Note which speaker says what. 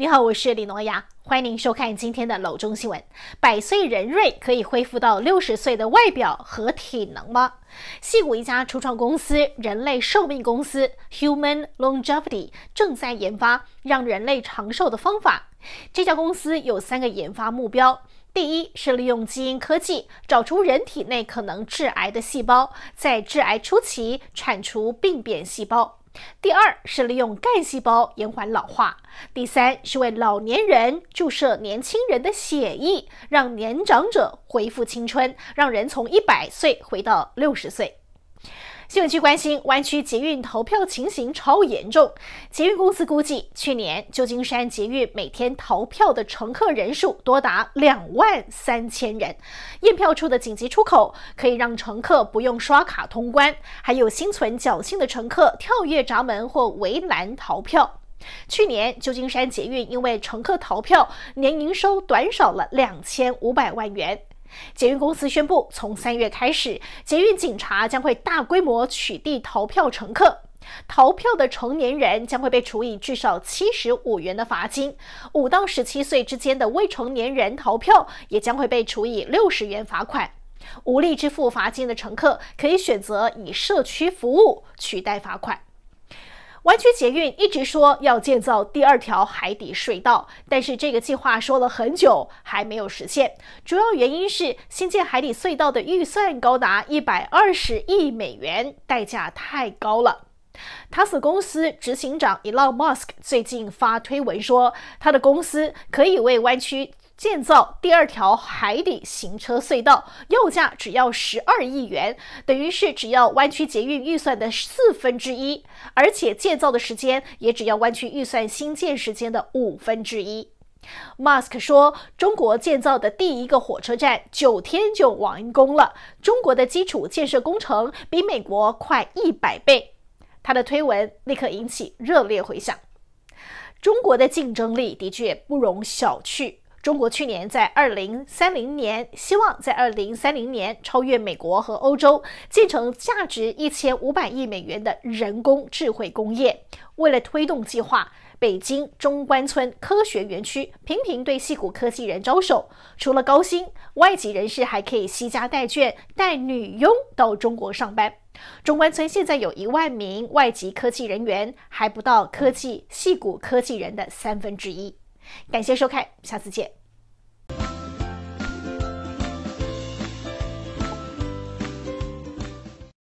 Speaker 1: 你好，我是李诺雅，欢迎您收看今天的《老中新闻》。百岁人瑞可以恢复到六十岁的外表和体能吗？西谷一家初创公司——人类寿命公司 （Human Longevity） 正在研发让人类长寿的方法。这家公司有三个研发目标：第一是利用基因科技找出人体内可能致癌的细胞，在致癌初期铲除病变细胞。第二是利用干细胞延缓老化，第三是为老年人注射年轻人的血液，让年长者恢复青春，让人从一百岁回到六十岁。新闻局关心湾区捷运逃票情形超严重。捷运公司估计，去年旧金山捷运每天逃票的乘客人数多达两万三千人。验票处的紧急出口可以让乘客不用刷卡通关，还有心存侥幸的乘客跳跃闸门或围栏逃票。去年旧金山捷运因为乘客逃票，年营收短少了两千五百万元。捷运公司宣布，从三月开始，捷运警察将会大规模取缔逃票乘客。逃票的成年人将会被处以至少七十五元的罚金，五到十七岁之间的未成年人逃票也将会被处以六十元罚款。无力支付罚金的乘客可以选择以社区服务取代罚款。湾区捷运一直说要建造第二条海底隧道，但是这个计划说了很久还没有实现。主要原因是新建海底隧道的预算高达一百二十亿美元，代价太高了。塔斯公司执行长 Elon Musk 最近发推文说，他的公司可以为湾区。建造第二条海底行车隧道，要价只要十二亿元，等于是只要湾区捷运预算的四分之一，而且建造的时间也只要湾区预算新建时间的五分之一。马斯克说：“中国建造的第一个火车站九天就完工了，中国的基础建设工程比美国快一百倍。”他的推文立刻引起热烈回响，中国的竞争力的确不容小觑。中国去年在二零三零年希望在二零三零年超越美国和欧洲，建成价值一千五百亿美元的人工智慧工业。为了推动计划，北京中关村科学园区频频对戏骨科技人招手。除了高薪，外籍人士还可以惜家带眷、带女佣到中国上班。中关村现在有一万名外籍科技人员，还不到科技戏骨科技人的三分之一。感谢收看，下次见。